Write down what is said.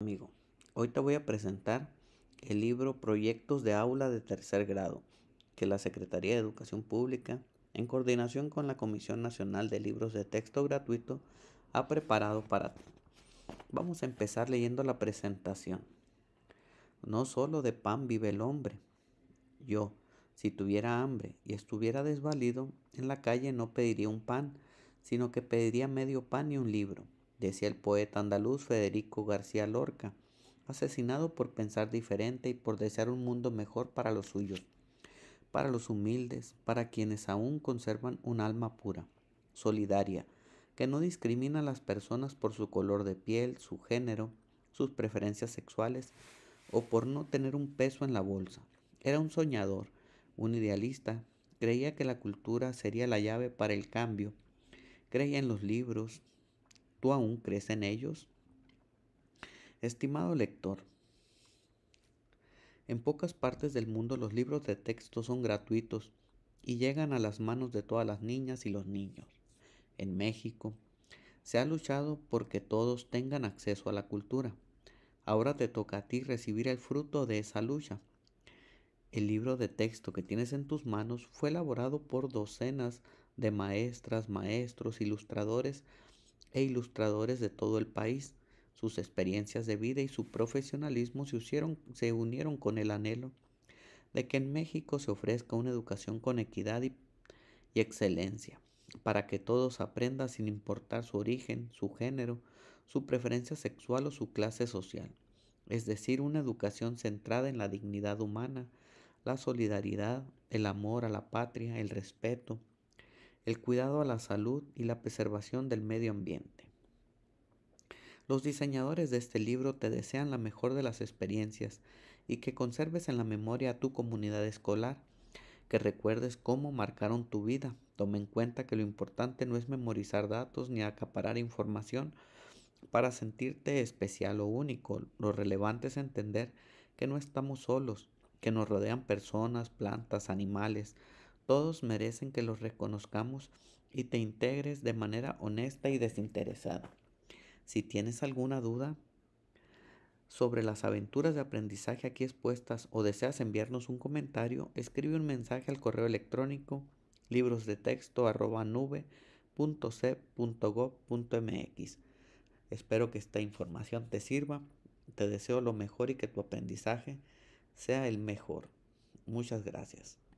Amigo, hoy te voy a presentar el libro Proyectos de Aula de Tercer Grado, que la Secretaría de Educación Pública, en coordinación con la Comisión Nacional de Libros de Texto Gratuito, ha preparado para ti. Vamos a empezar leyendo la presentación. No solo de pan vive el hombre. Yo, si tuviera hambre y estuviera desvalido, en la calle no pediría un pan, sino que pediría medio pan y un libro decía el poeta andaluz Federico García Lorca, asesinado por pensar diferente y por desear un mundo mejor para los suyos, para los humildes, para quienes aún conservan un alma pura, solidaria, que no discrimina a las personas por su color de piel, su género, sus preferencias sexuales o por no tener un peso en la bolsa. Era un soñador, un idealista, creía que la cultura sería la llave para el cambio, creía en los libros, ¿Tú aún crees en ellos? Estimado lector, en pocas partes del mundo los libros de texto son gratuitos y llegan a las manos de todas las niñas y los niños. En México se ha luchado porque todos tengan acceso a la cultura. Ahora te toca a ti recibir el fruto de esa lucha. El libro de texto que tienes en tus manos fue elaborado por docenas de maestras, maestros, ilustradores e ilustradores de todo el país. Sus experiencias de vida y su profesionalismo se, unieron con el anhelo de que en México se ofrezca una educación con equidad y excelencia, para que todos aprendan sin importar su origen, su género, su preferencia sexual o su clase social, es decir, una educación centrada en la dignidad humana, la solidaridad, el amor a la patria, el respeto, el cuidado a la salud y la preservación del medio ambiente. Los diseñadores de este libro te desean la mejor de las experiencias y que conserves en la memoria a tu comunidad escolar, que recuerdes cómo marcaron tu vida. Toma en cuenta que lo importante no es memorizar datos ni acaparar información para sentirte especial o único. Lo relevante es entender que no estamos solos, que nos rodean personas, plantas, animales, todos merecen que los reconozcamos y te integres de manera honesta y desinteresada. Si tienes alguna duda sobre las aventuras de aprendizaje aquí expuestas o deseas enviarnos un comentario, escribe un mensaje al correo electrónico libros de Espero que esta información te sirva. Te deseo lo mejor y que tu aprendizaje sea el mejor. Muchas gracias.